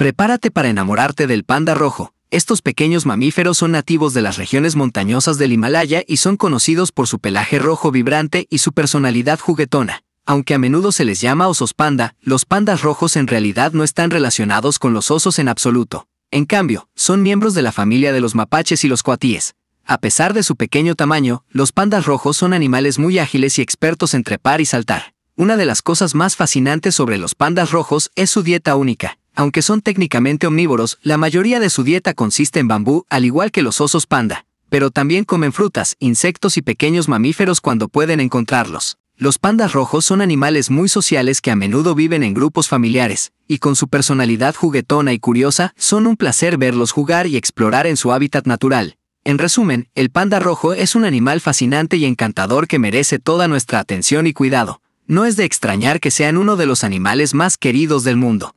Prepárate para enamorarte del panda rojo. Estos pequeños mamíferos son nativos de las regiones montañosas del Himalaya y son conocidos por su pelaje rojo vibrante y su personalidad juguetona. Aunque a menudo se les llama osos panda, los pandas rojos en realidad no están relacionados con los osos en absoluto. En cambio, son miembros de la familia de los mapaches y los coatíes. A pesar de su pequeño tamaño, los pandas rojos son animales muy ágiles y expertos en trepar y saltar. Una de las cosas más fascinantes sobre los pandas rojos es su dieta única aunque son técnicamente omnívoros, la mayoría de su dieta consiste en bambú, al igual que los osos panda, pero también comen frutas, insectos y pequeños mamíferos cuando pueden encontrarlos. Los pandas rojos son animales muy sociales que a menudo viven en grupos familiares, y con su personalidad juguetona y curiosa, son un placer verlos jugar y explorar en su hábitat natural. En resumen, el panda rojo es un animal fascinante y encantador que merece toda nuestra atención y cuidado. No es de extrañar que sean uno de los animales más queridos del mundo.